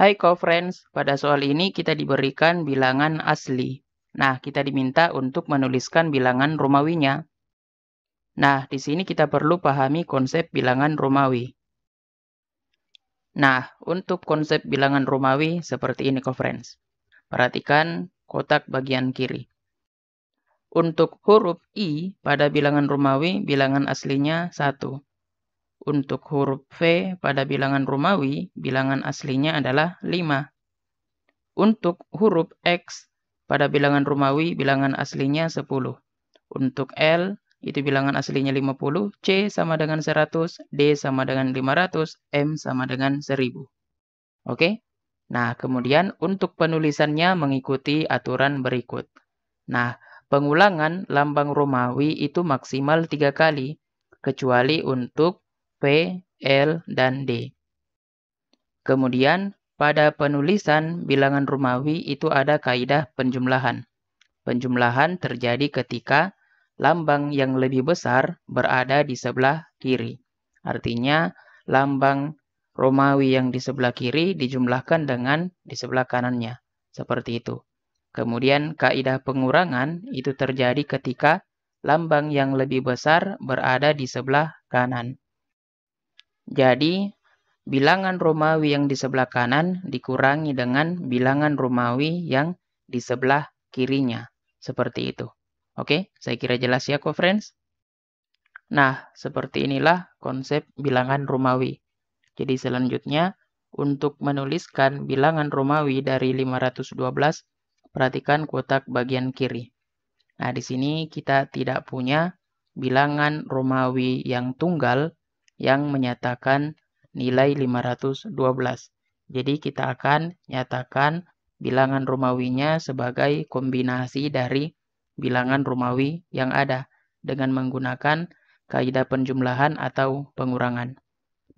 Hai co-friends, pada soal ini kita diberikan bilangan asli. Nah, kita diminta untuk menuliskan bilangan Romawinya. Nah, di sini kita perlu pahami konsep bilangan Romawi. Nah, untuk konsep bilangan Romawi seperti ini co-friends. Perhatikan kotak bagian kiri. Untuk huruf I pada bilangan Romawi, bilangan aslinya 1. Untuk huruf V pada bilangan Romawi, bilangan aslinya adalah 5. Untuk huruf X pada bilangan Romawi, bilangan aslinya 10. Untuk L, itu bilangan aslinya 50, C sama dengan 100, D sama dengan 500, M sama dengan 1000. Oke? Nah, kemudian untuk penulisannya mengikuti aturan berikut. Nah, pengulangan lambang Romawi itu maksimal tiga kali, kecuali untuk P, L, dan D. Kemudian, pada penulisan bilangan Romawi itu ada kaidah penjumlahan. Penjumlahan terjadi ketika lambang yang lebih besar berada di sebelah kiri. Artinya, lambang Romawi yang di sebelah kiri dijumlahkan dengan di sebelah kanannya. Seperti itu. Kemudian, kaidah pengurangan itu terjadi ketika lambang yang lebih besar berada di sebelah kanan. Jadi, bilangan Romawi yang di sebelah kanan dikurangi dengan bilangan Romawi yang di sebelah kirinya. Seperti itu. Oke, saya kira jelas ya, kok friends. Nah, seperti inilah konsep bilangan Romawi. Jadi selanjutnya, untuk menuliskan bilangan Romawi dari 512, perhatikan kotak bagian kiri. Nah, di sini kita tidak punya bilangan Romawi yang tunggal, yang menyatakan nilai 512. Jadi kita akan nyatakan bilangan Romawinya sebagai kombinasi dari bilangan Romawi yang ada dengan menggunakan kaidah penjumlahan atau pengurangan.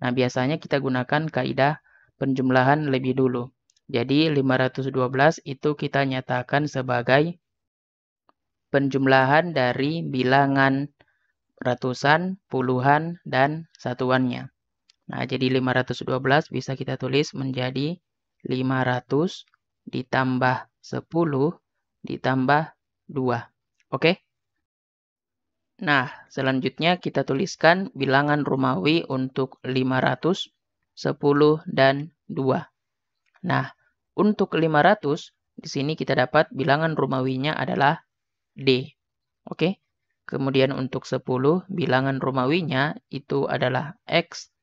Nah, biasanya kita gunakan kaidah penjumlahan lebih dulu. Jadi 512 itu kita nyatakan sebagai penjumlahan dari bilangan ratusan, puluhan, dan satuannya. Nah, jadi 512 bisa kita tulis menjadi 500 ditambah 10 ditambah 2. Oke? Nah, selanjutnya kita tuliskan bilangan Romawi untuk 500, 10, dan 2. Nah, untuk 500, di sini kita dapat bilangan Romawinya adalah D. Oke? Kemudian untuk 10, bilangan Romawinya itu adalah X.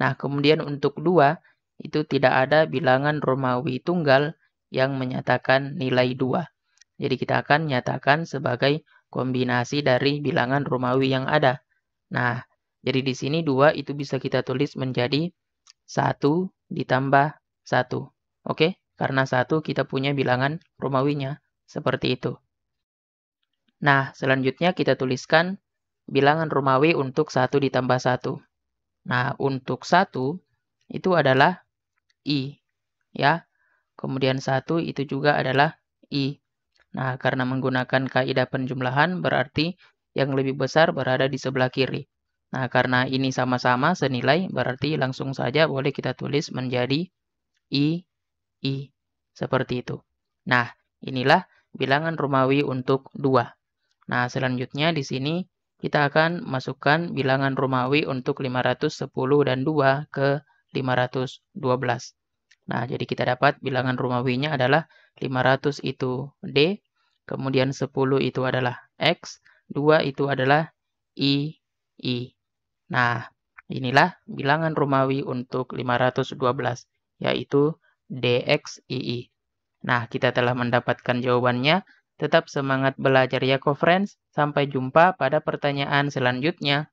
Nah, kemudian untuk 2, itu tidak ada bilangan Romawi tunggal yang menyatakan nilai 2. Jadi kita akan nyatakan sebagai kombinasi dari bilangan Romawi yang ada. Nah, jadi di sini 2 itu bisa kita tulis menjadi 1 ditambah 1. Oke, karena 1 kita punya bilangan Romawinya. Seperti itu. Nah, selanjutnya kita tuliskan bilangan Romawi untuk 1 ditambah 1. Nah, untuk 1 itu adalah I, ya. Kemudian 1 itu juga adalah I. Nah, karena menggunakan kaidah penjumlahan berarti yang lebih besar berada di sebelah kiri. Nah, karena ini sama-sama senilai, berarti langsung saja boleh kita tulis menjadi I, I. Seperti itu. Nah, inilah bilangan Romawi untuk 2. Nah, selanjutnya di sini kita akan masukkan bilangan Romawi untuk 510 dan 2 ke 512. Nah, jadi kita dapat bilangan Romawinya adalah 500 itu D, kemudian 10 itu adalah X, 2 itu adalah I, I. Nah, inilah bilangan Romawi untuk 512, yaitu DXII. Nah, kita telah mendapatkan jawabannya Tetap semangat belajar ya, co-friends. Sampai jumpa pada pertanyaan selanjutnya.